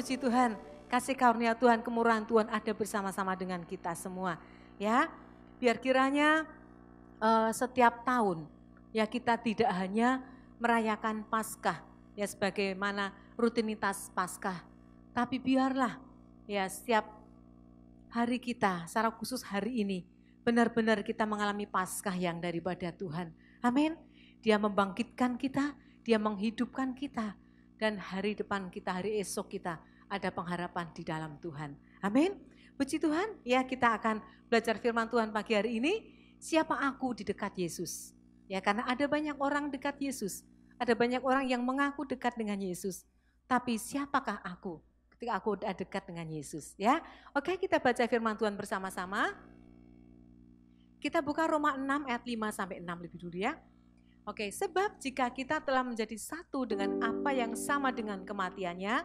puji Tuhan, kasih karunia Tuhan, kemurahan Tuhan ada bersama-sama dengan kita semua. Ya, biar kiranya uh, setiap tahun ya kita tidak hanya merayakan Paskah ya sebagaimana rutinitas Paskah, tapi biarlah ya setiap hari kita, secara khusus hari ini, benar-benar kita mengalami Paskah yang daripada Tuhan. Amin. Dia membangkitkan kita, dia menghidupkan kita, dan hari depan kita, hari esok kita, ada pengharapan di dalam Tuhan. Amin. Puji Tuhan, ya kita akan belajar firman Tuhan pagi hari ini. Siapa aku di dekat Yesus? Ya, karena ada banyak orang dekat Yesus. Ada banyak orang yang mengaku dekat dengan Yesus. Tapi siapakah aku ketika aku udah dekat dengan Yesus, ya? Oke, kita baca firman Tuhan bersama-sama. Kita buka Roma 6 ayat 5 sampai 6 lebih dulu ya. Oke, sebab jika kita telah menjadi satu dengan apa yang sama dengan kematiannya,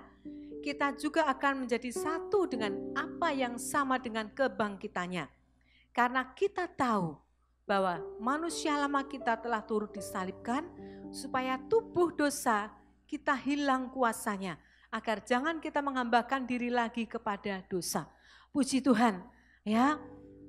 kita juga akan menjadi satu dengan apa yang sama dengan kebangkitannya. Karena kita tahu bahwa manusia lama kita telah turut disalibkan supaya tubuh dosa kita hilang kuasanya agar jangan kita menghambakan diri lagi kepada dosa. Puji Tuhan, ya.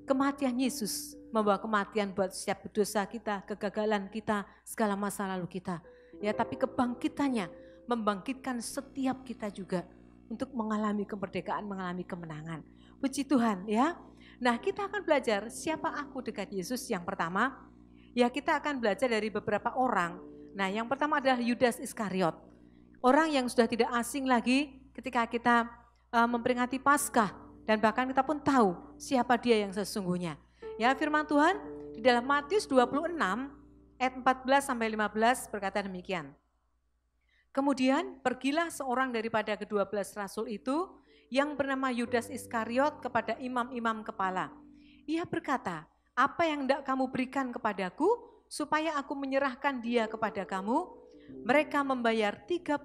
Kematian Yesus membawa kematian buat setiap dosa kita, kegagalan kita, segala masa lalu kita. Ya, tapi kebangkitannya membangkitkan setiap kita juga untuk mengalami kemerdekaan, mengalami kemenangan. Puji Tuhan ya. Nah kita akan belajar siapa aku dekat Yesus yang pertama. Ya kita akan belajar dari beberapa orang. Nah yang pertama adalah Yudas Iskariot. Orang yang sudah tidak asing lagi ketika kita uh, memperingati Paskah dan bahkan kita pun tahu siapa dia yang sesungguhnya. Ya firman Tuhan di dalam Matius 26 ayat 14 sampai 15 berkata demikian. Kemudian pergilah seorang daripada kedua belas rasul itu yang bernama Yudas Iskariot kepada imam-imam kepala. Ia berkata, apa yang hendak kamu berikan kepadaku supaya aku menyerahkan dia kepada kamu? Mereka membayar 30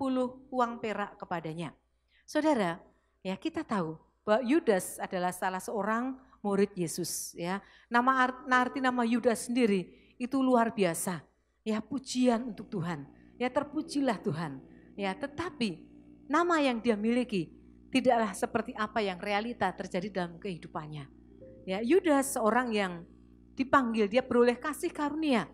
uang perak kepadanya. Saudara, ya kita tahu bahwa Yudas adalah salah seorang murid Yesus ya. Nama arti nama Yudas sendiri itu luar biasa. Ya pujian untuk Tuhan. Ya terpujilah Tuhan. Ya, tetapi nama yang dia miliki tidaklah seperti apa yang realita terjadi dalam kehidupannya. Ya, Yudas seorang yang dipanggil, dia beroleh kasih karunia.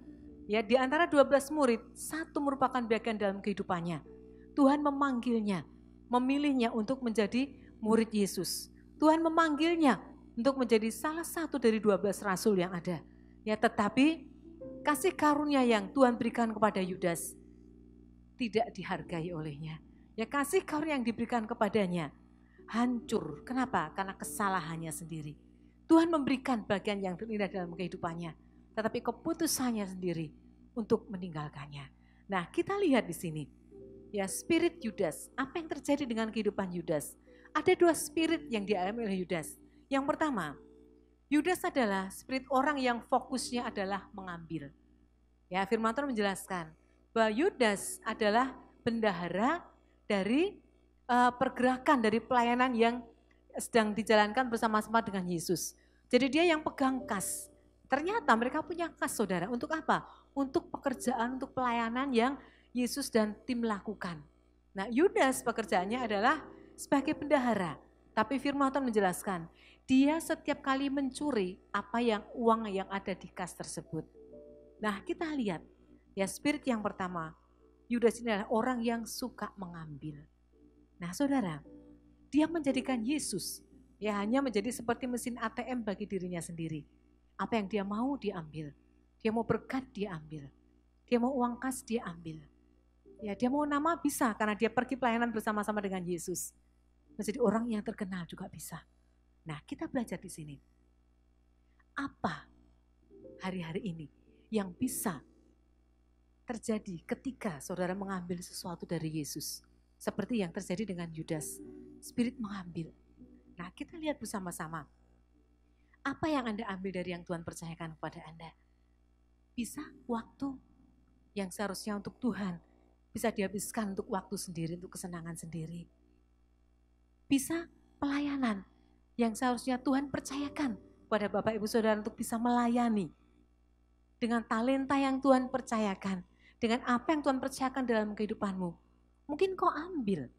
Ya, di antara 12 murid, satu merupakan bagian dalam kehidupannya. Tuhan memanggilnya, memilihnya untuk menjadi murid Yesus. Tuhan memanggilnya untuk menjadi salah satu dari 12 rasul yang ada. Ya, tetapi kasih karunia yang Tuhan berikan kepada Yudas tidak dihargai olehnya. Ya kasih karunia yang diberikan kepadanya hancur. Kenapa? Karena kesalahannya sendiri. Tuhan memberikan bagian yang terindah dalam kehidupannya, tetapi keputusannya sendiri untuk meninggalkannya. Nah, kita lihat di sini. Ya, spirit Yudas. Apa yang terjadi dengan kehidupan Yudas? Ada dua spirit yang dialami oleh Yudas. Yang pertama, Yudas adalah spirit orang yang fokusnya adalah mengambil. Ya, firman Tuhan menjelaskan, Yudas adalah bendahara dari uh, pergerakan dari pelayanan yang sedang dijalankan bersama-sama dengan Yesus. Jadi dia yang pegang kas. Ternyata mereka punya kas saudara. Untuk apa? Untuk pekerjaan, untuk pelayanan yang Yesus dan tim lakukan. Nah Yudas pekerjaannya adalah sebagai bendahara. Tapi firman Tuhan menjelaskan, dia setiap kali mencuri apa yang uang yang ada di kas tersebut. Nah kita lihat Ya spirit yang pertama, Yudas ini adalah orang yang suka mengambil. Nah saudara, dia menjadikan Yesus ya hanya menjadi seperti mesin ATM bagi dirinya sendiri. Apa yang dia mau diambil, dia mau berkat dia ambil, dia mau uang kas dia ambil. Ya, dia mau nama bisa karena dia pergi pelayanan bersama-sama dengan Yesus. Menjadi orang yang terkenal juga bisa. Nah, kita belajar di sini. Apa hari-hari ini yang bisa terjadi ketika saudara mengambil sesuatu dari Yesus. Seperti yang terjadi dengan Yudas. Spirit mengambil. Nah kita lihat bersama-sama. Apa yang Anda ambil dari yang Tuhan percayakan kepada Anda? Bisa waktu yang seharusnya untuk Tuhan. Bisa dihabiskan untuk waktu sendiri, untuk kesenangan sendiri. Bisa pelayanan yang seharusnya Tuhan percayakan kepada Bapak Ibu Saudara untuk bisa melayani dengan talenta yang Tuhan percayakan dengan apa yang Tuhan percayakan dalam kehidupanmu. Mungkin kau ambil.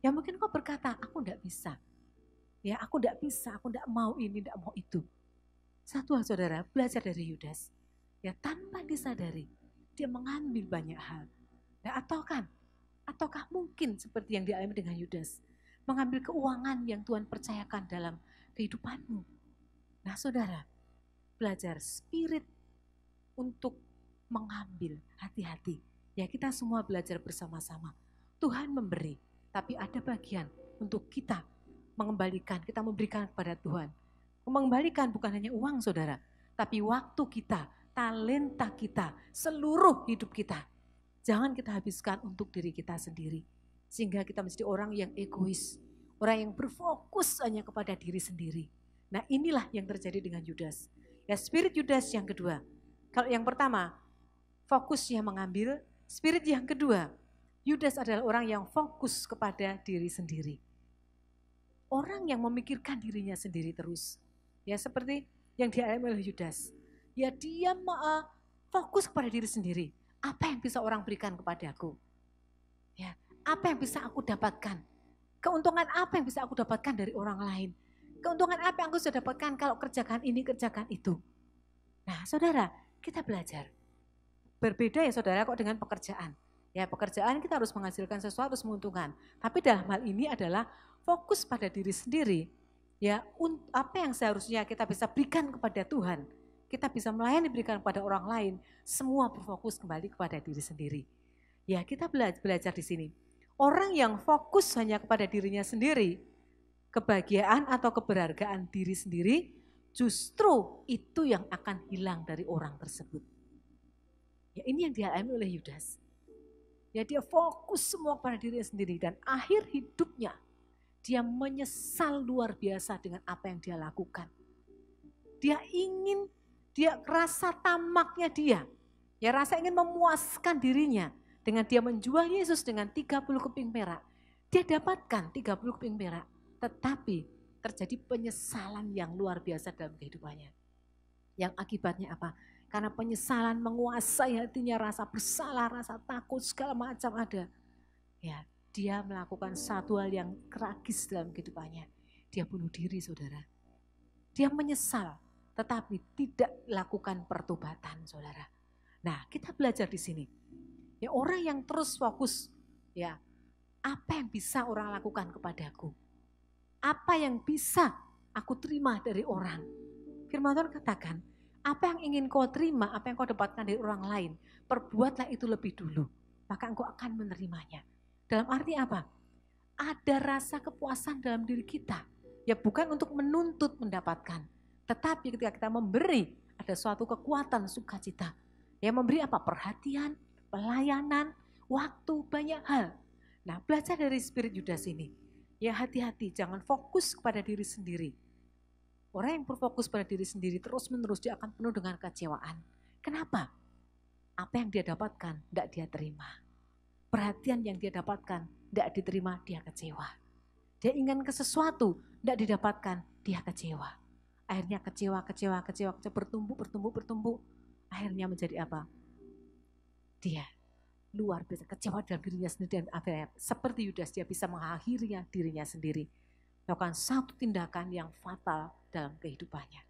Ya mungkin kau berkata, aku tidak bisa. Ya aku tidak bisa, aku tidak mau ini, tidak mau itu. Satu hal saudara, belajar dari Yudas. Ya tanpa disadari, dia mengambil banyak hal. Ya, nah, atau kan, ataukah mungkin seperti yang dialami dengan Yudas. Mengambil keuangan yang Tuhan percayakan dalam kehidupanmu. Nah saudara, belajar spirit untuk mengambil. Hati-hati. Ya kita semua belajar bersama-sama. Tuhan memberi, tapi ada bagian untuk kita mengembalikan, kita memberikan kepada Tuhan. Mengembalikan bukan hanya uang saudara, tapi waktu kita, talenta kita, seluruh hidup kita. Jangan kita habiskan untuk diri kita sendiri. Sehingga kita menjadi orang yang egois, orang yang berfokus hanya kepada diri sendiri. Nah inilah yang terjadi dengan Yudas. Ya spirit Yudas yang kedua. Kalau yang pertama, fokusnya mengambil spirit yang kedua. Yudas adalah orang yang fokus kepada diri sendiri. Orang yang memikirkan dirinya sendiri terus. Ya seperti yang dialami oleh Yudas. Ya dia mau fokus kepada diri sendiri. Apa yang bisa orang berikan kepadaku? Ya, apa yang bisa aku dapatkan? Keuntungan apa yang bisa aku dapatkan dari orang lain? Keuntungan apa yang aku sudah dapatkan kalau kerjakan ini, kerjakan itu? Nah saudara, kita belajar Berbeda ya saudara kok dengan pekerjaan. Ya pekerjaan kita harus menghasilkan sesuatu harus menguntungkan. Tapi dalam hal ini adalah fokus pada diri sendiri. Ya apa yang seharusnya kita bisa berikan kepada Tuhan. Kita bisa melayani berikan kepada orang lain. Semua berfokus kembali kepada diri sendiri. Ya kita belajar di sini. Orang yang fokus hanya kepada dirinya sendiri, kebahagiaan atau keberhargaan diri sendiri, justru itu yang akan hilang dari orang tersebut. Ya, ini yang dialami oleh Yudas. Ya dia fokus semua pada dirinya sendiri dan akhir hidupnya dia menyesal luar biasa dengan apa yang dia lakukan. Dia ingin, dia rasa tamaknya dia, ya rasa ingin memuaskan dirinya dengan dia menjual Yesus dengan 30 keping perak. Dia dapatkan 30 keping perak, tetapi terjadi penyesalan yang luar biasa dalam kehidupannya. Yang akibatnya apa? Karena penyesalan menguasai hatinya, rasa bersalah, rasa takut, segala macam ada. Ya, dia melakukan satu hal yang tragis dalam kehidupannya. Dia bunuh diri, saudara. Dia menyesal, tetapi tidak lakukan pertobatan, saudara. Nah, kita belajar di sini. Ya, orang yang terus fokus, ya, apa yang bisa orang lakukan kepadaku? Apa yang bisa aku terima dari orang? Firman Tuhan katakan, apa yang ingin kau terima, apa yang kau dapatkan dari orang lain, perbuatlah itu lebih dulu. Maka engkau akan menerimanya. Dalam arti apa? Ada rasa kepuasan dalam diri kita. Ya bukan untuk menuntut mendapatkan. Tetapi ketika kita memberi, ada suatu kekuatan sukacita. Ya memberi apa? Perhatian, pelayanan, waktu, banyak hal. Nah belajar dari Spirit Yudas ini. Ya hati-hati, jangan fokus kepada diri sendiri Orang yang berfokus pada diri sendiri terus-menerus dia akan penuh dengan kecewaan. Kenapa? Apa yang dia dapatkan tidak dia terima. Perhatian yang dia dapatkan tidak diterima dia kecewa. Dia ingin ke sesuatu tidak didapatkan dia kecewa. Akhirnya kecewa, kecewa, kecewa, kecewa bertumbuh, bertumbuh, bertumbuh. Akhirnya menjadi apa? Dia luar biasa kecewa dalam dirinya sendiri dan akhirnya seperti Yudas dia bisa mengakhirinya dirinya sendiri melakukan satu tindakan yang fatal dalam kehidupannya.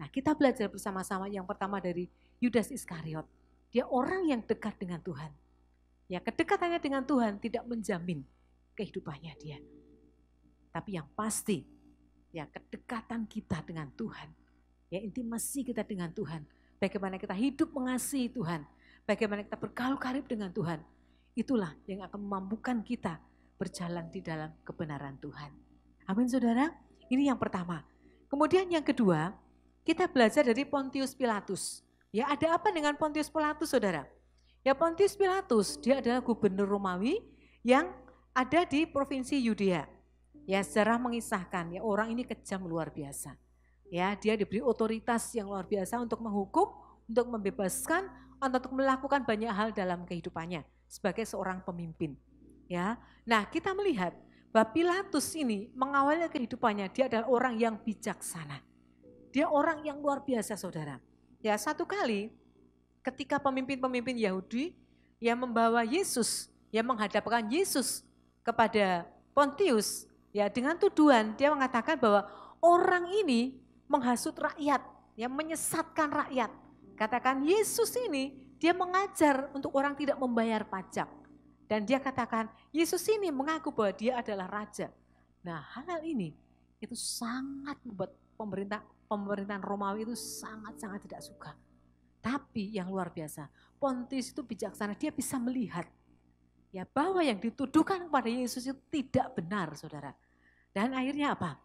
Nah kita belajar bersama-sama yang pertama dari Yudas Iskariot. Dia orang yang dekat dengan Tuhan. Ya kedekatannya dengan Tuhan tidak menjamin kehidupannya dia. Tapi yang pasti ya kedekatan kita dengan Tuhan. Ya intimasi kita dengan Tuhan. Bagaimana kita hidup mengasihi Tuhan. Bagaimana kita bergaul karib dengan Tuhan. Itulah yang akan memampukan kita berjalan di dalam kebenaran Tuhan. Amin saudara. Ini yang pertama. Kemudian yang kedua, kita belajar dari Pontius Pilatus. Ya ada apa dengan Pontius Pilatus saudara? Ya Pontius Pilatus dia adalah gubernur Romawi yang ada di provinsi Yudea. Ya sejarah mengisahkan ya orang ini kejam luar biasa. Ya dia diberi otoritas yang luar biasa untuk menghukum, untuk membebaskan, untuk melakukan banyak hal dalam kehidupannya sebagai seorang pemimpin. Ya, nah kita melihat bahwa Pilatus ini mengawali kehidupannya, dia adalah orang yang bijaksana. Dia orang yang luar biasa saudara. Ya satu kali ketika pemimpin-pemimpin Yahudi yang membawa Yesus, yang menghadapkan Yesus kepada Pontius, ya dengan tuduhan dia mengatakan bahwa orang ini menghasut rakyat, yang menyesatkan rakyat. Katakan Yesus ini dia mengajar untuk orang tidak membayar pajak. Dan dia katakan, Yesus ini mengaku bahwa dia adalah raja. Nah hal-hal ini itu sangat membuat pemerintah pemerintahan Romawi itu sangat-sangat tidak suka. Tapi yang luar biasa, Pontius itu bijaksana, dia bisa melihat ya bahwa yang dituduhkan kepada Yesus itu tidak benar, saudara. Dan akhirnya apa?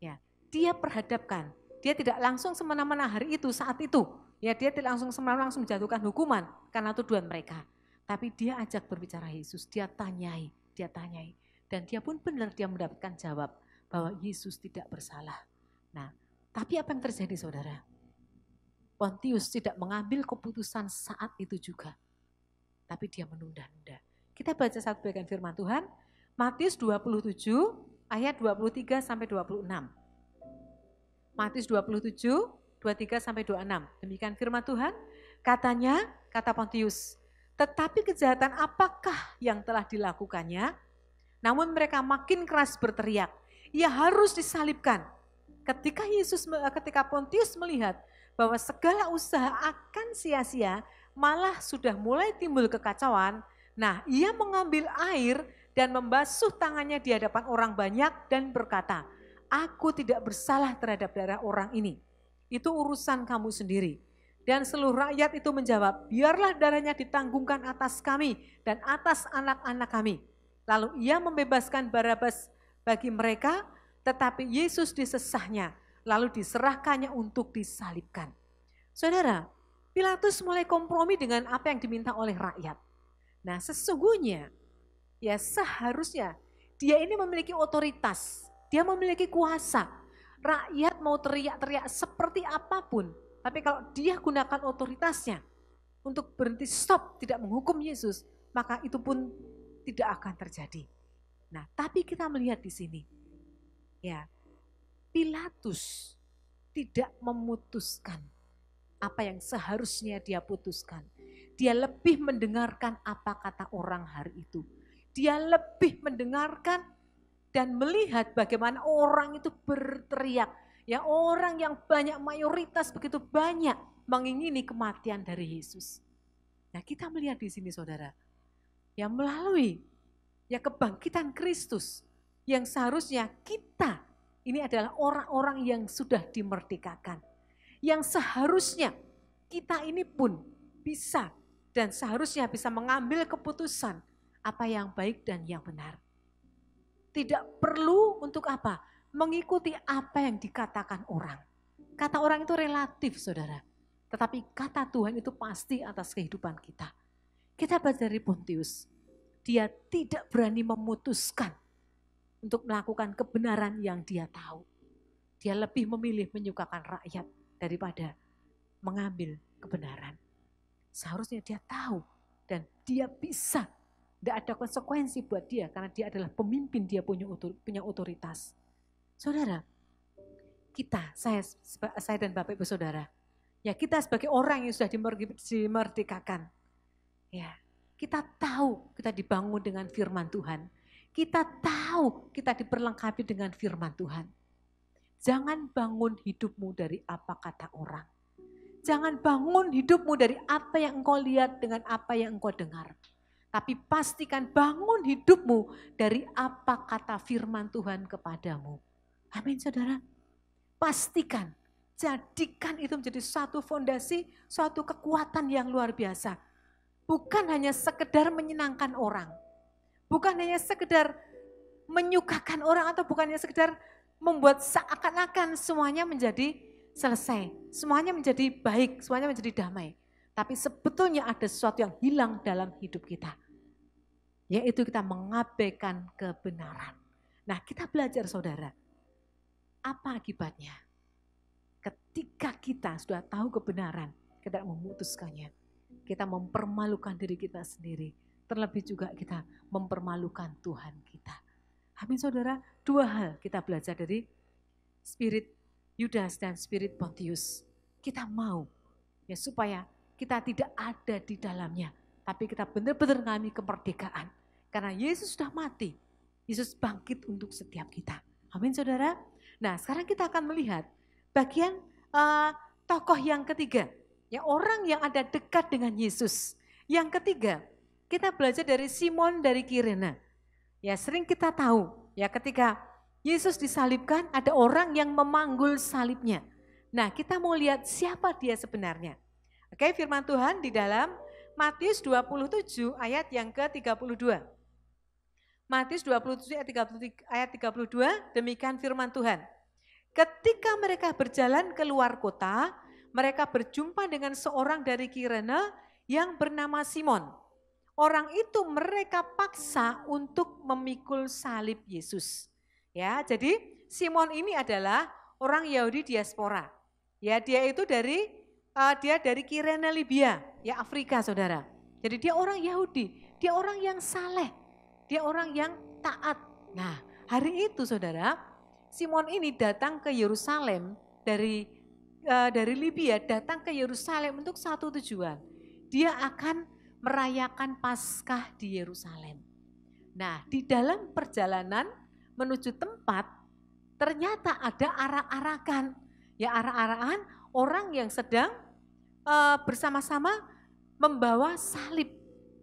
Ya, dia perhadapkan. Dia tidak langsung semena-mena hari itu, saat itu. Ya, dia tidak langsung semena-mena langsung menjatuhkan hukuman karena tuduhan mereka. Tapi dia ajak berbicara Yesus, dia tanyai, dia tanyai. Dan dia pun benar dia mendapatkan jawab bahwa Yesus tidak bersalah. Nah, tapi apa yang terjadi saudara? Pontius tidak mengambil keputusan saat itu juga. Tapi dia menunda-nunda. Kita baca satu bagian firman Tuhan, Matius 27 ayat 23 sampai 26. Matius 27 23 sampai 26. Demikian firman Tuhan. Katanya, kata Pontius, tetapi kejahatan apakah yang telah dilakukannya? Namun mereka makin keras berteriak, ia harus disalibkan. Ketika Yesus eh, ketika Pontius melihat bahwa segala usaha akan sia-sia, malah sudah mulai timbul kekacauan. Nah, ia mengambil air dan membasuh tangannya di hadapan orang banyak dan berkata, "Aku tidak bersalah terhadap darah orang ini. Itu urusan kamu sendiri." Dan seluruh rakyat itu menjawab, biarlah darahnya ditanggungkan atas kami dan atas anak-anak kami. Lalu ia membebaskan Barabas bagi mereka, tetapi Yesus disesahnya, lalu diserahkannya untuk disalibkan. Saudara, Pilatus mulai kompromi dengan apa yang diminta oleh rakyat. Nah sesungguhnya, ya seharusnya dia ini memiliki otoritas, dia memiliki kuasa. Rakyat mau teriak-teriak seperti apapun, tapi kalau dia gunakan otoritasnya untuk berhenti stop tidak menghukum Yesus, maka itu pun tidak akan terjadi. Nah, tapi kita melihat di sini, ya Pilatus tidak memutuskan apa yang seharusnya dia putuskan. Dia lebih mendengarkan apa kata orang hari itu. Dia lebih mendengarkan dan melihat bagaimana orang itu berteriak Ya orang yang banyak mayoritas begitu banyak mengingini kematian dari Yesus. Nah kita melihat di sini saudara, yang melalui ya kebangkitan Kristus yang seharusnya kita ini adalah orang-orang yang sudah dimerdekakan. Yang seharusnya kita ini pun bisa dan seharusnya bisa mengambil keputusan apa yang baik dan yang benar. Tidak perlu untuk apa? mengikuti apa yang dikatakan orang. Kata orang itu relatif saudara. Tetapi kata Tuhan itu pasti atas kehidupan kita. Kita baca dari Pontius, dia tidak berani memutuskan untuk melakukan kebenaran yang dia tahu. Dia lebih memilih menyukakan rakyat daripada mengambil kebenaran. Seharusnya dia tahu dan dia bisa. Tidak ada konsekuensi buat dia karena dia adalah pemimpin, dia punya punya otoritas. Saudara, kita, saya, saya dan Bapak Ibu Saudara, ya kita sebagai orang yang sudah dimerdekakan, ya kita tahu kita dibangun dengan firman Tuhan. Kita tahu kita diperlengkapi dengan firman Tuhan. Jangan bangun hidupmu dari apa kata orang. Jangan bangun hidupmu dari apa yang engkau lihat dengan apa yang engkau dengar. Tapi pastikan bangun hidupmu dari apa kata firman Tuhan kepadamu. Amin saudara. Pastikan, jadikan itu menjadi satu fondasi, suatu kekuatan yang luar biasa. Bukan hanya sekedar menyenangkan orang. Bukan hanya sekedar menyukakan orang atau bukan hanya sekedar membuat seakan-akan semuanya menjadi selesai. Semuanya menjadi baik, semuanya menjadi damai. Tapi sebetulnya ada sesuatu yang hilang dalam hidup kita. Yaitu kita mengabaikan kebenaran. Nah kita belajar saudara, apa akibatnya? Ketika kita sudah tahu kebenaran, kita memutuskannya. Kita mempermalukan diri kita sendiri. Terlebih juga kita mempermalukan Tuhan kita. Amin saudara, dua hal kita belajar dari spirit Yudas dan spirit Pontius. Kita mau ya supaya kita tidak ada di dalamnya. Tapi kita benar-benar mengalami kemerdekaan. Karena Yesus sudah mati. Yesus bangkit untuk setiap kita. Amin saudara. Nah sekarang kita akan melihat bagian uh, tokoh yang ketiga, ya orang yang ada dekat dengan Yesus. Yang ketiga, kita belajar dari Simon dari Kirena. Ya sering kita tahu, ya ketika Yesus disalibkan ada orang yang memanggul salibnya. Nah kita mau lihat siapa dia sebenarnya. Oke firman Tuhan di dalam Matius 27 ayat yang ke-32. Matius 27 ayat 33 ayat 32 demikian firman Tuhan. Ketika mereka berjalan keluar kota, mereka berjumpa dengan seorang dari Kirene yang bernama Simon. Orang itu mereka paksa untuk memikul salib Yesus. Ya, jadi Simon ini adalah orang Yahudi diaspora. Ya, dia itu dari uh, dia dari Kirene Libya, ya Afrika Saudara. Jadi dia orang Yahudi, dia orang yang saleh, dia orang yang taat. Nah, hari itu Saudara, Simon ini datang ke Yerusalem dari uh, dari Libya datang ke Yerusalem untuk satu tujuan. Dia akan merayakan Paskah di Yerusalem. Nah, di dalam perjalanan menuju tempat ternyata ada arah-arakan. Ya arah-arahan orang yang sedang uh, bersama-sama membawa salib.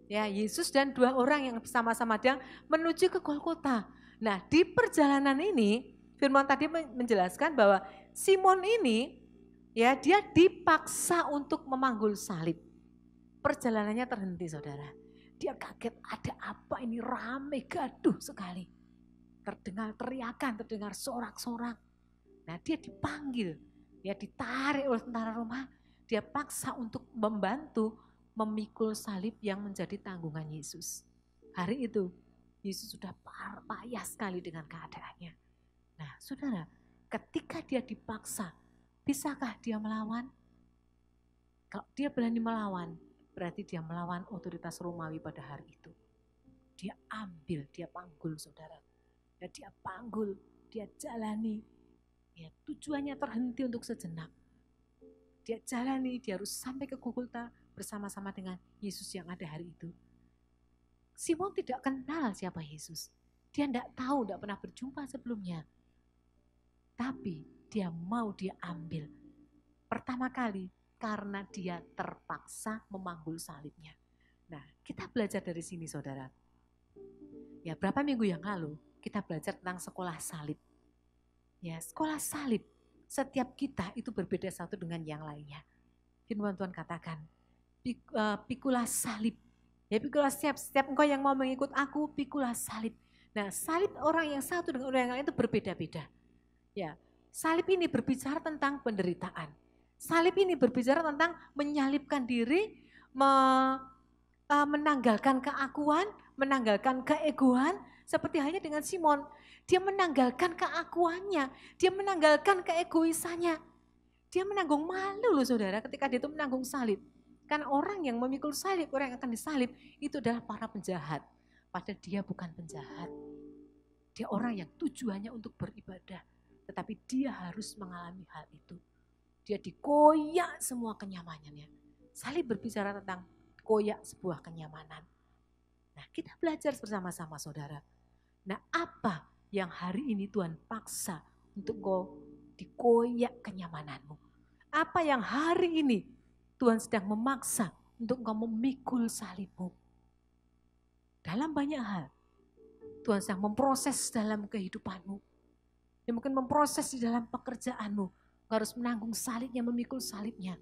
Ya, Yesus dan dua orang yang sama-sama dia menuju ke Golgota. Nah, di perjalanan ini Firman tadi menjelaskan bahwa Simon ini ya dia dipaksa untuk memanggul salib. Perjalanannya terhenti, Saudara. Dia kaget, ada apa ini rame gaduh sekali. Terdengar teriakan, terdengar sorak-sorak. Nah, dia dipanggil, ya ditarik oleh tentara rumah. dia paksa untuk membantu memikul salib yang menjadi tanggungan Yesus. Hari itu Yesus sudah payah sekali dengan keadaannya. Nah saudara, ketika dia dipaksa, bisakah dia melawan? Kalau dia berani melawan, berarti dia melawan otoritas Romawi pada hari itu. Dia ambil, dia panggul saudara. Dan dia panggul, dia jalani. Ya, tujuannya terhenti untuk sejenak. Dia jalani, dia harus sampai ke Golgota, bersama-sama dengan Yesus yang ada hari itu. Simon tidak kenal siapa Yesus. Dia tidak tahu, tidak pernah berjumpa sebelumnya. Tapi dia mau dia ambil. Pertama kali karena dia terpaksa memanggul salibnya. Nah, kita belajar dari sini saudara. Ya, berapa minggu yang lalu kita belajar tentang sekolah salib. Ya, sekolah salib. Setiap kita itu berbeda satu dengan yang lainnya. Firman Tuhan katakan, Eh, pikulah salib. Ya pikulah setiap setiap engkau yang mau mengikut aku, pikulah salib. Nah salib orang yang satu dengan orang yang lain itu berbeda-beda. Ya, salib ini berbicara tentang penderitaan. Salib ini berbicara tentang menyalibkan diri, me, uh, menanggalkan keakuan, menanggalkan keegoan, seperti hanya dengan Simon. Dia menanggalkan keakuannya, dia menanggalkan keegoisannya. Dia menanggung malu loh saudara ketika dia itu menanggung salib. Karena orang yang memikul salib, orang yang akan disalib itu adalah para penjahat. Padahal dia bukan penjahat. Dia orang yang tujuannya untuk beribadah. Tetapi dia harus mengalami hal itu. Dia dikoyak semua kenyamanannya. Salib berbicara tentang koyak sebuah kenyamanan. Nah kita belajar bersama-sama saudara. Nah apa yang hari ini Tuhan paksa untuk kau dikoyak kenyamananmu? Apa yang hari ini Tuhan sedang memaksa untuk engkau memikul salibmu. Dalam banyak hal, Tuhan sedang memproses dalam kehidupanmu. Dia mungkin memproses di dalam pekerjaanmu. Engkau harus menanggung salibnya, memikul salibnya.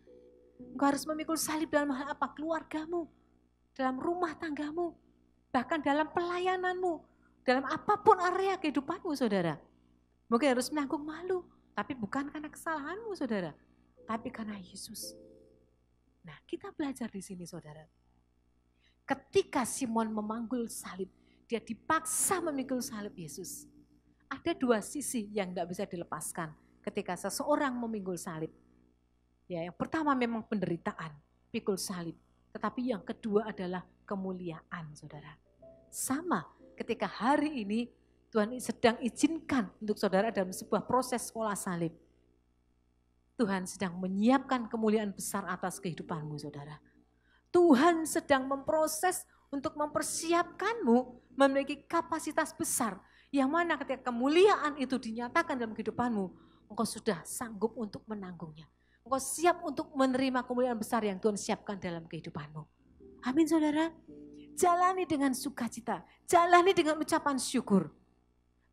Engkau harus memikul salib dalam hal apa? Keluargamu, dalam rumah tanggamu, bahkan dalam pelayananmu, dalam apapun area kehidupanmu saudara. Mungkin harus menanggung malu, tapi bukan karena kesalahanmu saudara, tapi karena Yesus Nah, kita belajar di sini saudara. Ketika Simon memanggul salib, dia dipaksa memikul salib Yesus. Ada dua sisi yang tidak bisa dilepaskan ketika seseorang memikul salib. Ya, yang pertama memang penderitaan, pikul salib. Tetapi yang kedua adalah kemuliaan, saudara. Sama ketika hari ini Tuhan sedang izinkan untuk saudara dalam sebuah proses sekolah salib Tuhan sedang menyiapkan kemuliaan besar atas kehidupanmu saudara. Tuhan sedang memproses untuk mempersiapkanmu memiliki kapasitas besar yang mana ketika kemuliaan itu dinyatakan dalam kehidupanmu, engkau sudah sanggup untuk menanggungnya. Engkau siap untuk menerima kemuliaan besar yang Tuhan siapkan dalam kehidupanmu. Amin saudara. Jalani dengan sukacita, jalani dengan ucapan syukur.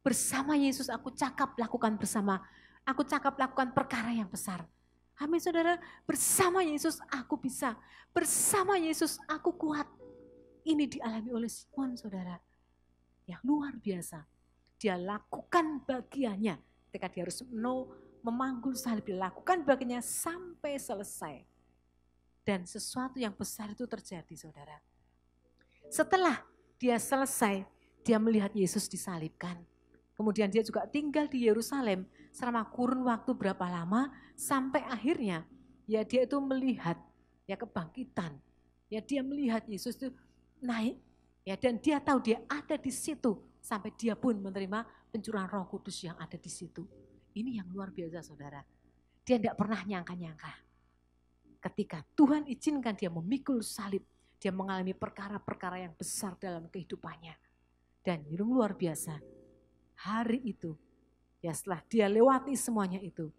Bersama Yesus aku cakap lakukan bersama Aku cakap lakukan perkara yang besar. Amin saudara, bersama Yesus aku bisa. Bersama Yesus aku kuat. Ini dialami oleh Simon saudara. Yang luar biasa. Dia lakukan bagiannya. Ketika dia harus no, memanggul salib, lakukan bagiannya sampai selesai. Dan sesuatu yang besar itu terjadi saudara. Setelah dia selesai, dia melihat Yesus disalibkan. Kemudian dia juga tinggal di Yerusalem selama kurun waktu berapa lama sampai akhirnya ya dia itu melihat ya kebangkitan. Ya dia melihat Yesus itu naik ya dan dia tahu dia ada di situ sampai dia pun menerima pencurahan Roh Kudus yang ada di situ. Ini yang luar biasa Saudara. Dia tidak pernah nyangka-nyangka. Ketika Tuhan izinkan dia memikul salib, dia mengalami perkara-perkara yang besar dalam kehidupannya. Dan yang luar biasa, hari itu Ya setelah dia lewati semuanya itu,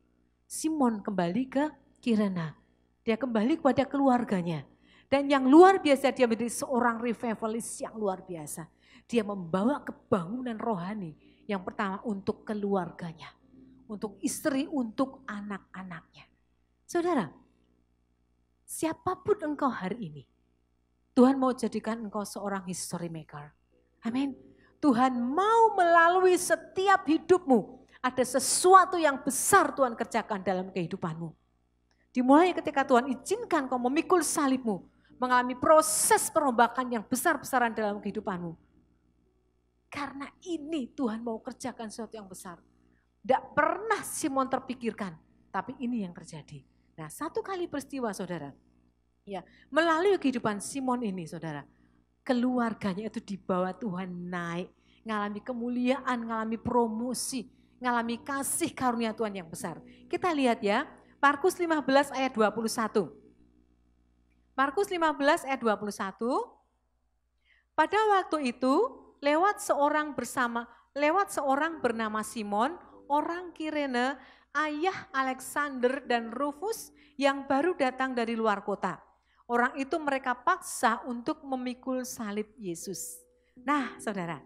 Simon kembali ke Kirana. Dia kembali kepada keluarganya. Dan yang luar biasa dia menjadi seorang revivalist yang luar biasa. Dia membawa kebangunan rohani yang pertama untuk keluarganya. Untuk istri, untuk anak-anaknya. Saudara, siapapun engkau hari ini, Tuhan mau jadikan engkau seorang history maker. Amin. Tuhan mau melalui setiap hidupmu ada sesuatu yang besar Tuhan kerjakan dalam kehidupanmu. Dimulai ketika Tuhan izinkan kau memikul salibmu, mengalami proses perombakan yang besar-besaran dalam kehidupanmu. Karena ini Tuhan mau kerjakan sesuatu yang besar. Tidak pernah Simon terpikirkan, tapi ini yang terjadi. Nah, satu kali peristiwa saudara, ya melalui kehidupan Simon ini saudara, keluarganya itu dibawa Tuhan naik, ngalami kemuliaan, ngalami promosi, mengalami kasih karunia Tuhan yang besar. Kita lihat ya, Markus 15 ayat 21. Markus 15 ayat 21. Pada waktu itu lewat seorang bersama lewat seorang bernama Simon, orang Kirene, ayah Alexander dan Rufus yang baru datang dari luar kota. Orang itu mereka paksa untuk memikul salib Yesus. Nah, saudara,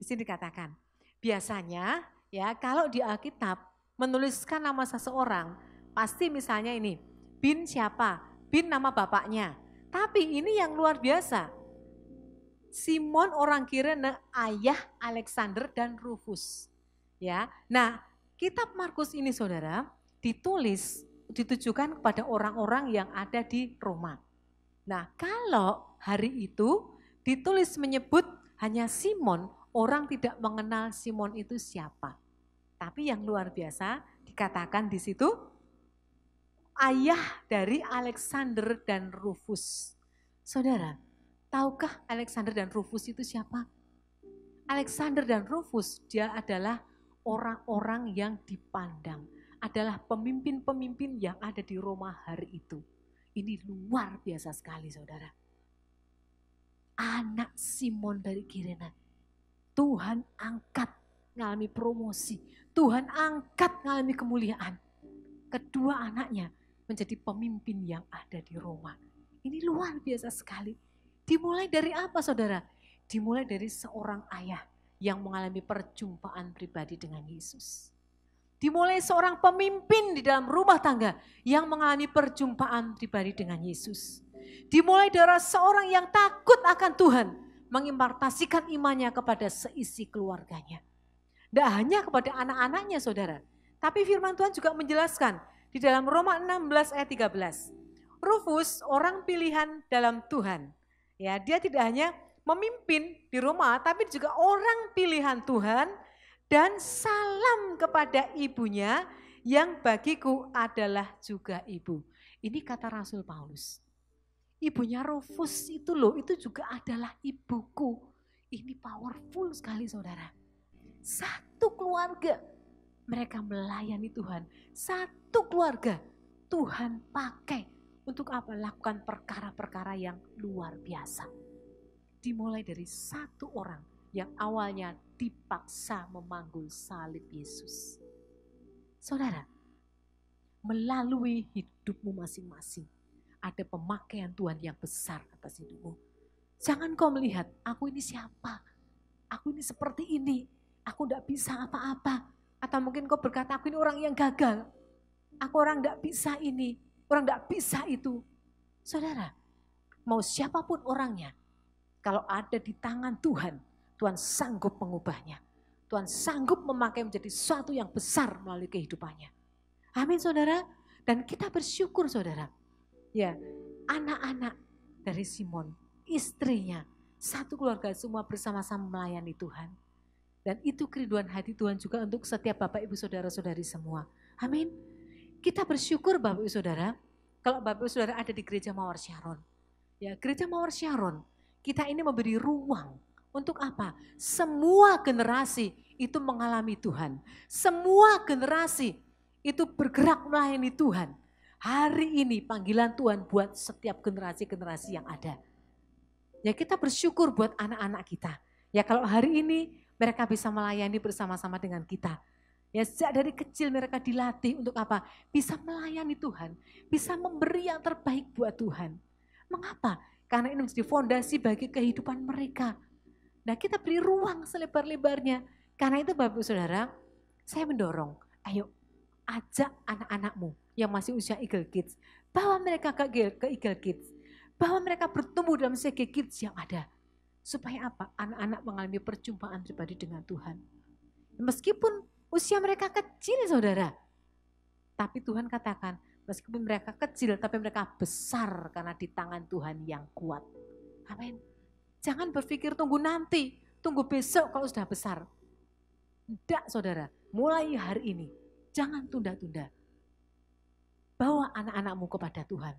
di sini dikatakan, biasanya Ya, kalau di Alkitab menuliskan nama seseorang, pasti misalnya ini, bin siapa? Bin nama bapaknya. Tapi ini yang luar biasa. Simon orang kira Kirene ayah Alexander dan Rufus. Ya. Nah, kitab Markus ini Saudara ditulis ditujukan kepada orang-orang yang ada di Roma. Nah, kalau hari itu ditulis menyebut hanya Simon Orang tidak mengenal Simon itu siapa. Tapi yang luar biasa dikatakan di situ ayah dari Alexander dan Rufus. Saudara, tahukah Alexander dan Rufus itu siapa? Alexander dan Rufus dia adalah orang-orang yang dipandang, adalah pemimpin-pemimpin yang ada di Roma hari itu. Ini luar biasa sekali saudara. Anak Simon dari Kirena Tuhan angkat ngalami promosi. Tuhan angkat ngalami kemuliaan. Kedua anaknya menjadi pemimpin yang ada di Roma. Ini luar biasa sekali. Dimulai dari apa saudara? Dimulai dari seorang ayah yang mengalami perjumpaan pribadi dengan Yesus. Dimulai seorang pemimpin di dalam rumah tangga yang mengalami perjumpaan pribadi dengan Yesus. Dimulai dari seorang yang takut akan Tuhan mengimpartasikan imannya kepada seisi keluarganya. Tidak hanya kepada anak-anaknya saudara, tapi firman Tuhan juga menjelaskan di dalam Roma 16 ayat 13. Rufus orang pilihan dalam Tuhan. Ya, dia tidak hanya memimpin di Roma tapi juga orang pilihan Tuhan dan salam kepada ibunya yang bagiku adalah juga ibu. Ini kata Rasul Paulus. Ibunya Rufus itu loh, itu juga adalah ibuku. Ini powerful sekali saudara. Satu keluarga mereka melayani Tuhan. Satu keluarga Tuhan pakai untuk apa? Lakukan perkara-perkara yang luar biasa. Dimulai dari satu orang yang awalnya dipaksa memanggul salib Yesus. Saudara, melalui hidupmu masing-masing, ada pemakaian Tuhan yang besar atas hidupmu. Jangan kau melihat, aku ini siapa? Aku ini seperti ini. Aku tidak bisa apa-apa. Atau mungkin kau berkata, aku ini orang yang gagal. Aku orang tidak bisa ini. Orang tidak bisa itu. Saudara, mau siapapun orangnya, kalau ada di tangan Tuhan, Tuhan sanggup mengubahnya. Tuhan sanggup memakai menjadi sesuatu yang besar melalui kehidupannya. Amin saudara. Dan kita bersyukur saudara ya anak-anak dari Simon, istrinya, satu keluarga semua bersama-sama melayani Tuhan. Dan itu keriduan hati Tuhan juga untuk setiap Bapak Ibu Saudara-saudari semua. Amin. Kita bersyukur Bapak Ibu Saudara, kalau Bapak Ibu Saudara ada di gereja Mawar Sharon. Ya, gereja Mawar Sharon, kita ini memberi ruang untuk apa? Semua generasi itu mengalami Tuhan. Semua generasi itu bergerak melayani Tuhan. Hari ini panggilan Tuhan buat setiap generasi-generasi yang ada. Ya kita bersyukur buat anak-anak kita. Ya kalau hari ini mereka bisa melayani bersama-sama dengan kita. Ya sejak dari kecil mereka dilatih untuk apa? Bisa melayani Tuhan, bisa memberi yang terbaik buat Tuhan. Mengapa? Karena ini menjadi fondasi bagi kehidupan mereka. Nah kita beri ruang selebar-lebarnya. Karena itu Bapak Saudara, saya mendorong, ayo ajak anak-anakmu yang masih usia Eagle Kids. Bawa mereka ke, ke Eagle Kids. Bawa mereka bertumbuh dalam segi Kids yang ada. Supaya apa? Anak-anak mengalami perjumpaan pribadi dengan Tuhan. Meskipun usia mereka kecil saudara. Tapi Tuhan katakan, meskipun mereka kecil tapi mereka besar karena di tangan Tuhan yang kuat. Amin. Jangan berpikir tunggu nanti, tunggu besok kalau sudah besar. Tidak saudara, mulai hari ini. Jangan tunda-tunda. Bawa anak-anakmu kepada Tuhan.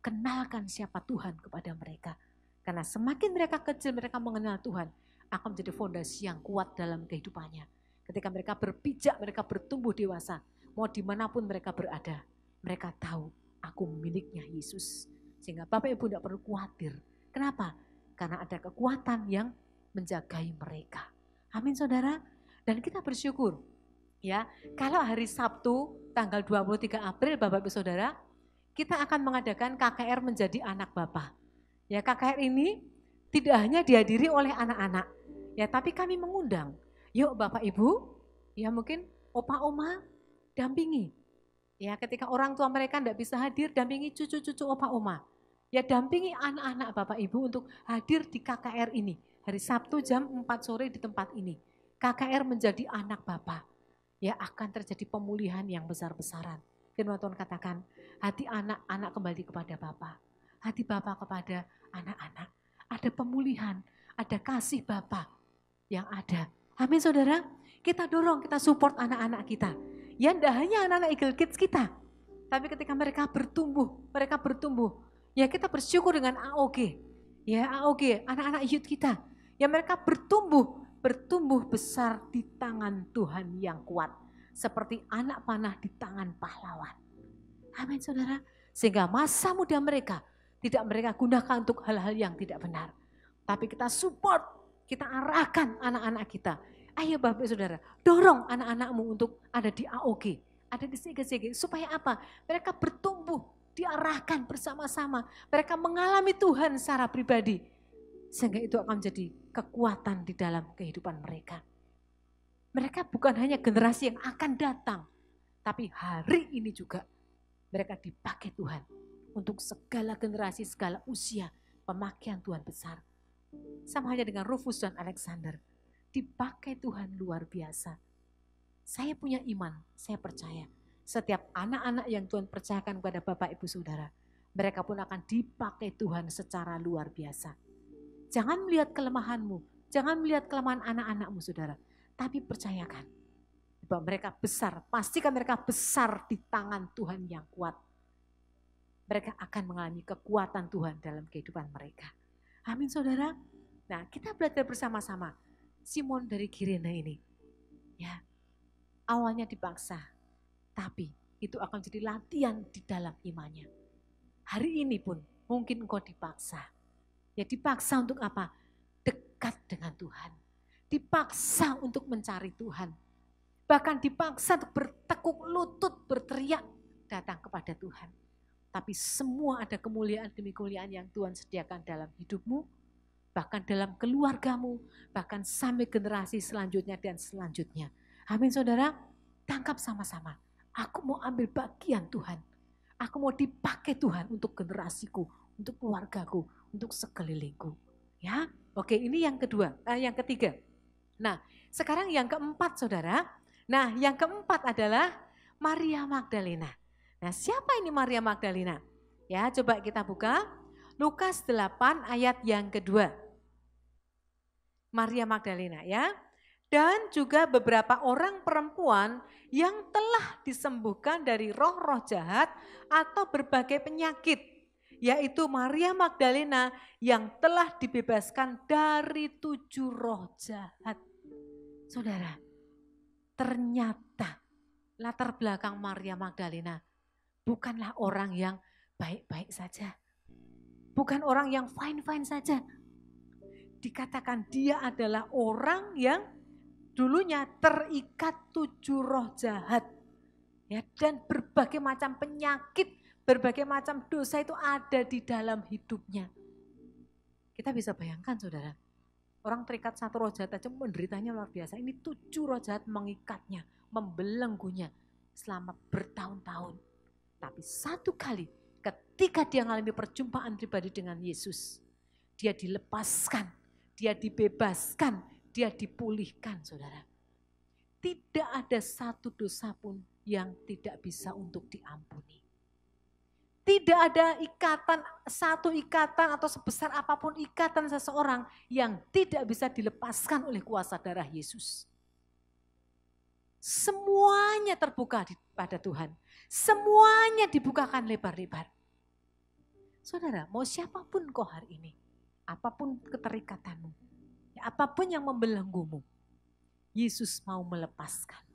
Kenalkan siapa Tuhan kepada mereka. Karena semakin mereka kecil, mereka mengenal Tuhan, akan menjadi fondasi yang kuat dalam kehidupannya. Ketika mereka berpijak, mereka bertumbuh dewasa. Mau dimanapun mereka berada, mereka tahu aku miliknya Yesus. Sehingga Bapak Ibu tidak perlu khawatir. Kenapa? Karena ada kekuatan yang menjagai mereka. Amin saudara. Dan kita bersyukur Ya, kalau hari Sabtu tanggal 23 April Bapak Ibu Saudara, kita akan mengadakan KKR menjadi anak Bapak. Ya, KKR ini tidak hanya dihadiri oleh anak-anak, ya, tapi kami mengundang, yuk Bapak Ibu, ya mungkin opa oma dampingi. Ya, ketika orang tua mereka tidak bisa hadir, dampingi cucu-cucu opa oma. Ya, dampingi anak-anak Bapak Ibu untuk hadir di KKR ini. Hari Sabtu jam 4 sore di tempat ini. KKR menjadi anak Bapak ya akan terjadi pemulihan yang besar-besaran. Firman Tuhan katakan, hati anak-anak kembali kepada Bapa, hati Bapa kepada anak-anak. Ada pemulihan, ada kasih Bapa yang ada. Amin saudara, kita dorong, kita support anak-anak kita. Ya tidak hanya anak-anak Eagle Kids kita, tapi ketika mereka bertumbuh, mereka bertumbuh. Ya kita bersyukur dengan AOG, ya AOG, anak-anak youth kita. Ya mereka bertumbuh bertumbuh besar di tangan Tuhan yang kuat. Seperti anak panah di tangan pahlawan. Amin saudara. Sehingga masa muda mereka tidak mereka gunakan untuk hal-hal yang tidak benar. Tapi kita support, kita arahkan anak-anak kita. Ayo Bapak Saudara, dorong anak-anakmu untuk ada di AOG, ada di CGCG. Supaya apa? Mereka bertumbuh, diarahkan bersama-sama. Mereka mengalami Tuhan secara pribadi sehingga itu akan menjadi kekuatan di dalam kehidupan mereka. Mereka bukan hanya generasi yang akan datang, tapi hari ini juga mereka dipakai Tuhan untuk segala generasi, segala usia pemakaian Tuhan besar. Sama hanya dengan Rufus dan Alexander, dipakai Tuhan luar biasa. Saya punya iman, saya percaya setiap anak-anak yang Tuhan percayakan kepada Bapak Ibu Saudara, mereka pun akan dipakai Tuhan secara luar biasa. Jangan melihat kelemahanmu, jangan melihat kelemahan anak-anakmu saudara. Tapi percayakan bahwa mereka besar, pastikan mereka besar di tangan Tuhan yang kuat. Mereka akan mengalami kekuatan Tuhan dalam kehidupan mereka. Amin saudara. Nah kita belajar bersama-sama. Simon dari Kirina ini. Ya, awalnya dipaksa, tapi itu akan jadi latihan di dalam imannya. Hari ini pun mungkin engkau dipaksa, Ya dipaksa untuk apa? Dekat dengan Tuhan. Dipaksa untuk mencari Tuhan. Bahkan dipaksa untuk bertekuk lutut, berteriak datang kepada Tuhan. Tapi semua ada kemuliaan demi kemuliaan yang Tuhan sediakan dalam hidupmu, bahkan dalam keluargamu, bahkan sampai generasi selanjutnya dan selanjutnya. Amin saudara, tangkap sama-sama. Aku mau ambil bagian Tuhan. Aku mau dipakai Tuhan untuk generasiku, untuk keluargaku, untuk sekelilingku. Ya, oke ini yang kedua, eh, yang ketiga. Nah, sekarang yang keempat saudara. Nah, yang keempat adalah Maria Magdalena. Nah, siapa ini Maria Magdalena? Ya, coba kita buka Lukas 8 ayat yang kedua. Maria Magdalena ya. Dan juga beberapa orang perempuan yang telah disembuhkan dari roh-roh jahat atau berbagai penyakit yaitu Maria Magdalena yang telah dibebaskan dari tujuh roh jahat. Saudara, ternyata latar belakang Maria Magdalena bukanlah orang yang baik-baik saja. Bukan orang yang fine-fine saja. Dikatakan dia adalah orang yang dulunya terikat tujuh roh jahat. Ya, dan berbagai macam penyakit berbagai macam dosa itu ada di dalam hidupnya. Kita bisa bayangkan saudara, orang terikat satu roh jahat aja menderitanya luar biasa. Ini tujuh roh jahat mengikatnya, membelenggunya selama bertahun-tahun. Tapi satu kali ketika dia mengalami perjumpaan pribadi dengan Yesus, dia dilepaskan, dia dibebaskan, dia dipulihkan saudara. Tidak ada satu dosa pun yang tidak bisa untuk diampuni. Tidak ada ikatan, satu ikatan atau sebesar apapun ikatan seseorang yang tidak bisa dilepaskan oleh kuasa darah Yesus. Semuanya terbuka pada Tuhan. Semuanya dibukakan lebar-lebar. Saudara, mau siapapun kau hari ini, apapun keterikatanmu, ya, apapun yang membelenggumu, Yesus mau melepaskan.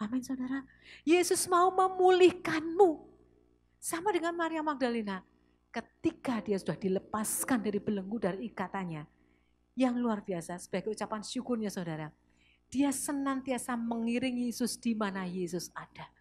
Amin saudara. Yesus mau memulihkanmu. Sama dengan Maria Magdalena, ketika dia sudah dilepaskan dari belenggu dari ikatannya, yang luar biasa sebagai ucapan syukurnya saudara, dia senantiasa mengiringi Yesus di mana Yesus ada.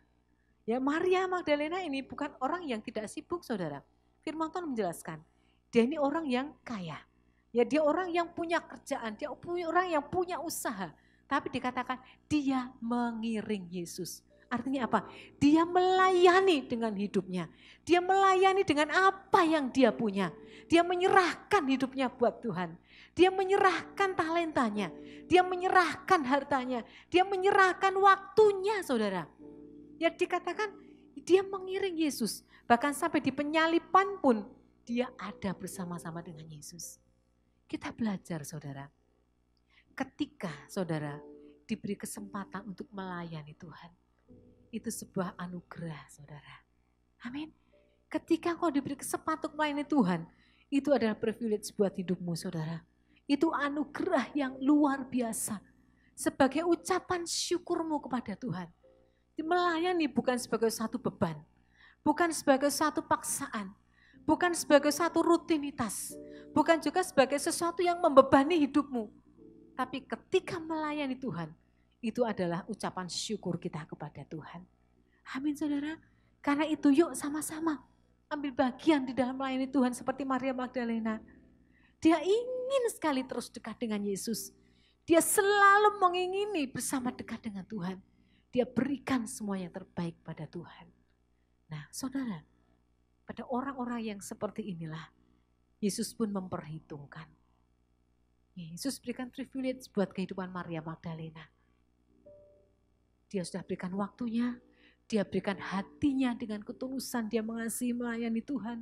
Ya Maria Magdalena ini bukan orang yang tidak sibuk saudara. Firman Tuhan menjelaskan, dia ini orang yang kaya. Ya dia orang yang punya kerjaan, dia punya orang yang punya usaha. Tapi dikatakan dia mengiring Yesus. Artinya apa? Dia melayani dengan hidupnya. Dia melayani dengan apa yang dia punya. Dia menyerahkan hidupnya buat Tuhan. Dia menyerahkan talentanya. Dia menyerahkan hartanya. Dia menyerahkan waktunya saudara. Ya dikatakan dia mengiring Yesus. Bahkan sampai di penyalipan pun dia ada bersama-sama dengan Yesus. Kita belajar saudara. Ketika saudara diberi kesempatan untuk melayani Tuhan itu sebuah anugerah saudara. Amin. Ketika kau diberi kesempatan melayani Tuhan, itu adalah privilege buat hidupmu saudara. Itu anugerah yang luar biasa. Sebagai ucapan syukurmu kepada Tuhan. Melayani bukan sebagai satu beban. Bukan sebagai satu paksaan. Bukan sebagai satu rutinitas. Bukan juga sebagai sesuatu yang membebani hidupmu. Tapi ketika melayani Tuhan, itu adalah ucapan syukur kita kepada Tuhan. Amin saudara. Karena itu yuk sama-sama ambil bagian di dalam melayani Tuhan seperti Maria Magdalena. Dia ingin sekali terus dekat dengan Yesus. Dia selalu mengingini bersama dekat dengan Tuhan. Dia berikan semua yang terbaik pada Tuhan. Nah saudara, pada orang-orang yang seperti inilah, Yesus pun memperhitungkan. Yesus berikan privilege buat kehidupan Maria Magdalena. Dia sudah berikan waktunya, dia berikan hatinya dengan ketulusan, dia mengasihi melayani Tuhan.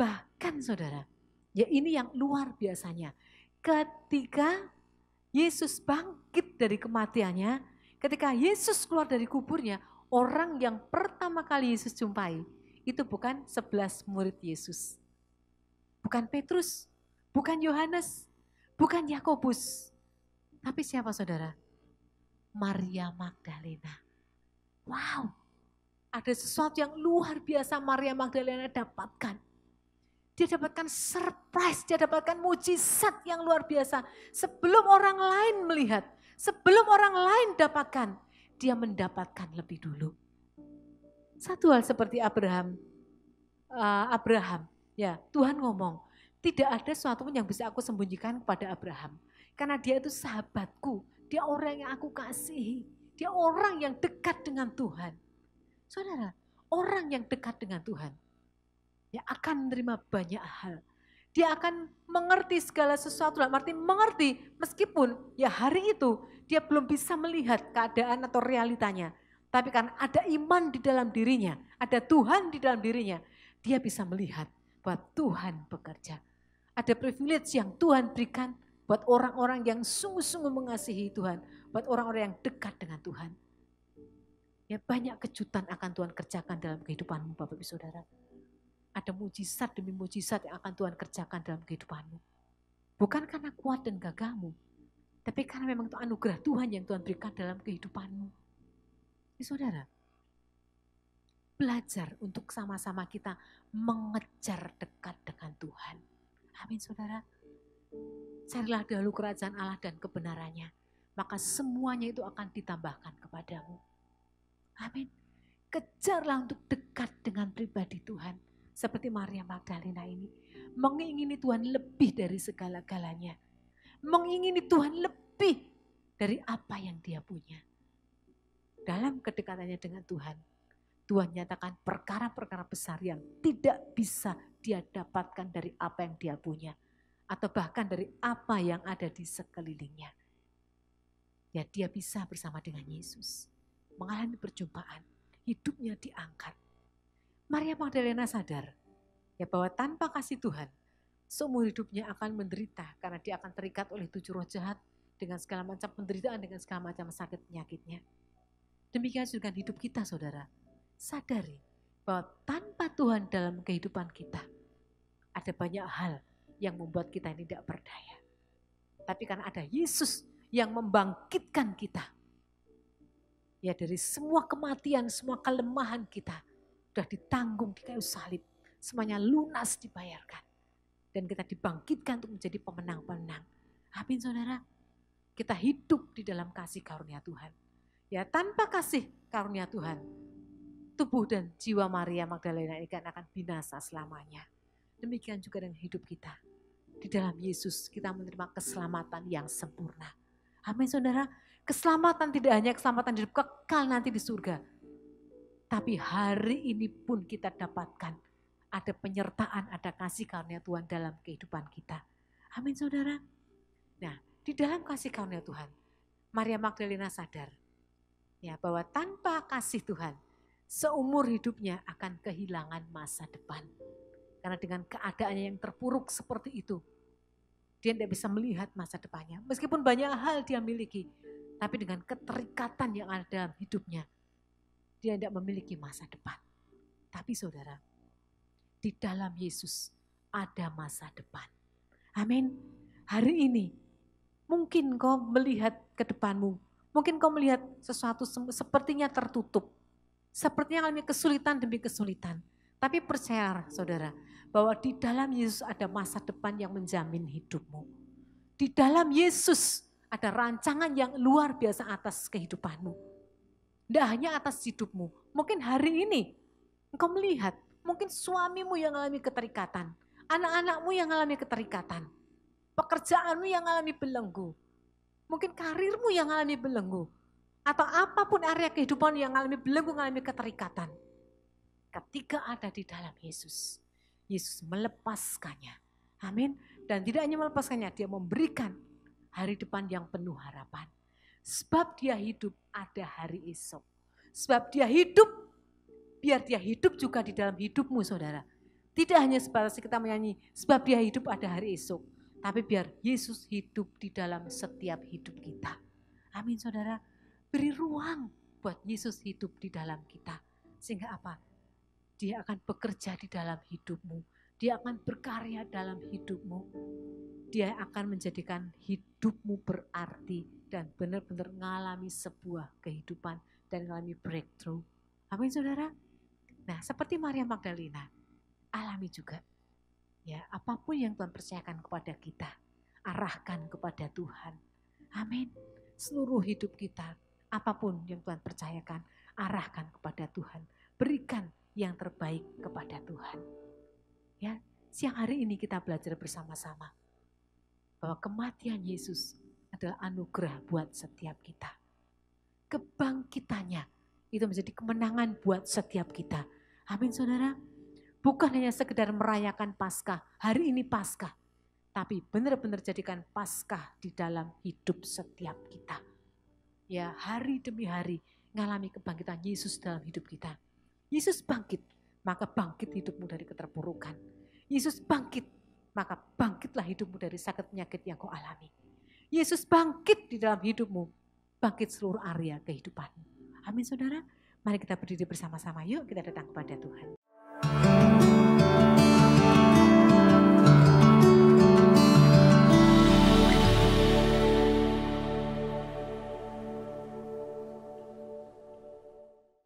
Bahkan saudara, ya ini yang luar biasanya. Ketika Yesus bangkit dari kematiannya, ketika Yesus keluar dari kuburnya, orang yang pertama kali Yesus jumpai itu bukan sebelas murid Yesus. Bukan Petrus, bukan Yohanes, bukan Yakobus. Tapi siapa saudara? Maria Magdalena. Wow, ada sesuatu yang luar biasa Maria Magdalena dapatkan. Dia dapatkan surprise, dia dapatkan mujizat yang luar biasa. Sebelum orang lain melihat, sebelum orang lain dapatkan, dia mendapatkan lebih dulu. Satu hal seperti Abraham, eh, Abraham, ya Tuhan ngomong, tidak ada sesuatu pun yang bisa aku sembunyikan kepada Abraham. Karena dia itu sahabatku, dia orang yang aku kasihi. Dia orang yang dekat dengan Tuhan. Saudara, orang yang dekat dengan Tuhan. Dia akan menerima banyak hal. Dia akan mengerti segala sesuatu. Martin arti mengerti meskipun ya hari itu dia belum bisa melihat keadaan atau realitanya. Tapi kan ada iman di dalam dirinya, ada Tuhan di dalam dirinya. Dia bisa melihat bahwa Tuhan bekerja. Ada privilege yang Tuhan berikan buat orang-orang yang sungguh-sungguh mengasihi Tuhan, buat orang-orang yang dekat dengan Tuhan. Ya banyak kejutan akan Tuhan kerjakan dalam kehidupanmu Bapak Ibu Saudara. Ada mujizat demi mujizat yang akan Tuhan kerjakan dalam kehidupanmu. Bukan karena kuat dan gagahmu, tapi karena memang itu anugerah Tuhan yang Tuhan berikan dalam kehidupanmu. Ya, saudara, belajar untuk sama-sama kita mengejar dekat dengan Tuhan. Amin saudara. Carilah dahulu kerajaan Allah dan kebenarannya. Maka semuanya itu akan ditambahkan kepadamu. Amin. Kejarlah untuk dekat dengan pribadi Tuhan. Seperti Maria Magdalena ini. Mengingini Tuhan lebih dari segala-galanya. Mengingini Tuhan lebih dari apa yang dia punya. Dalam kedekatannya dengan Tuhan, Tuhan nyatakan perkara-perkara besar yang tidak bisa dia dapatkan dari apa yang dia punya atau bahkan dari apa yang ada di sekelilingnya. Ya dia bisa bersama dengan Yesus, mengalami perjumpaan, hidupnya diangkat. Maria Magdalena sadar ya bahwa tanpa kasih Tuhan, seumur hidupnya akan menderita karena dia akan terikat oleh tujuh roh jahat dengan segala macam penderitaan, dengan segala macam sakit penyakitnya. Demikian juga hidup kita saudara. Sadari bahwa tanpa Tuhan dalam kehidupan kita, ada banyak hal yang membuat kita ini tidak berdaya. Tapi karena ada Yesus yang membangkitkan kita. Ya dari semua kematian, semua kelemahan kita sudah ditanggung di kayu salib. Semuanya lunas dibayarkan. Dan kita dibangkitkan untuk menjadi pemenang-pemenang. Amin saudara. Kita hidup di dalam kasih karunia Tuhan. Ya tanpa kasih karunia Tuhan. Tubuh dan jiwa Maria Magdalena ini kan akan binasa selamanya. Demikian juga dengan hidup kita di dalam Yesus kita menerima keselamatan yang sempurna. Amin saudara. Keselamatan tidak hanya keselamatan hidup kekal nanti di surga. Tapi hari ini pun kita dapatkan. Ada penyertaan, ada kasih karunia Tuhan dalam kehidupan kita. Amin saudara. Nah di dalam kasih karunia Tuhan. Maria Magdalena sadar ya bahwa tanpa kasih Tuhan seumur hidupnya akan kehilangan masa depan. Karena dengan keadaannya yang terpuruk seperti itu, dia tidak bisa melihat masa depannya. Meskipun banyak hal dia miliki, tapi dengan keterikatan yang ada dalam hidupnya, dia tidak memiliki masa depan. Tapi saudara, di dalam Yesus ada masa depan. Amin. Hari ini mungkin kau melihat ke depanmu. Mungkin kau melihat sesuatu sepertinya tertutup. Sepertinya alami kesulitan demi kesulitan. Tapi percaya saudara, bahwa di dalam Yesus ada masa depan yang menjamin hidupmu. Di dalam Yesus ada rancangan yang luar biasa atas kehidupanmu. Tidak hanya atas hidupmu, mungkin hari ini engkau melihat, mungkin suamimu yang mengalami keterikatan, anak-anakmu yang mengalami keterikatan, pekerjaanmu yang mengalami belenggu, mungkin karirmu yang mengalami belenggu, atau apapun area kehidupan yang mengalami belenggu, mengalami keterikatan ketika ada di dalam Yesus, Yesus melepaskannya. Amin. Dan tidak hanya melepaskannya, dia memberikan hari depan yang penuh harapan. Sebab dia hidup ada hari esok. Sebab dia hidup, biar dia hidup juga di dalam hidupmu saudara. Tidak hanya sebatas kita menyanyi, sebab dia hidup ada hari esok. Tapi biar Yesus hidup di dalam setiap hidup kita. Amin saudara. Beri ruang buat Yesus hidup di dalam kita. Sehingga apa? Dia akan bekerja di dalam hidupmu. Dia akan berkarya dalam hidupmu. Dia akan menjadikan hidupmu berarti dan benar-benar mengalami sebuah kehidupan dan mengalami breakthrough. Amin saudara? Nah seperti Maria Magdalena, alami juga. Ya, apapun yang Tuhan percayakan kepada kita, arahkan kepada Tuhan. Amin. Seluruh hidup kita, apapun yang Tuhan percayakan, arahkan kepada Tuhan. Berikan yang terbaik kepada Tuhan. Ya, siang hari ini kita belajar bersama-sama bahwa kematian Yesus adalah anugerah buat setiap kita. Kebangkitannya itu menjadi kemenangan buat setiap kita. Amin saudara. Bukan hanya sekedar merayakan Paskah, hari ini Paskah, tapi benar-benar jadikan Paskah di dalam hidup setiap kita. Ya, hari demi hari ngalami kebangkitan Yesus dalam hidup kita. Yesus bangkit, maka bangkit hidupmu dari keterpurukan. Yesus bangkit, maka bangkitlah hidupmu dari sakit penyakit yang kau alami. Yesus bangkit di dalam hidupmu, bangkit seluruh area kehidupanmu. Amin saudara. Mari kita berdiri bersama-sama yuk kita datang kepada Tuhan.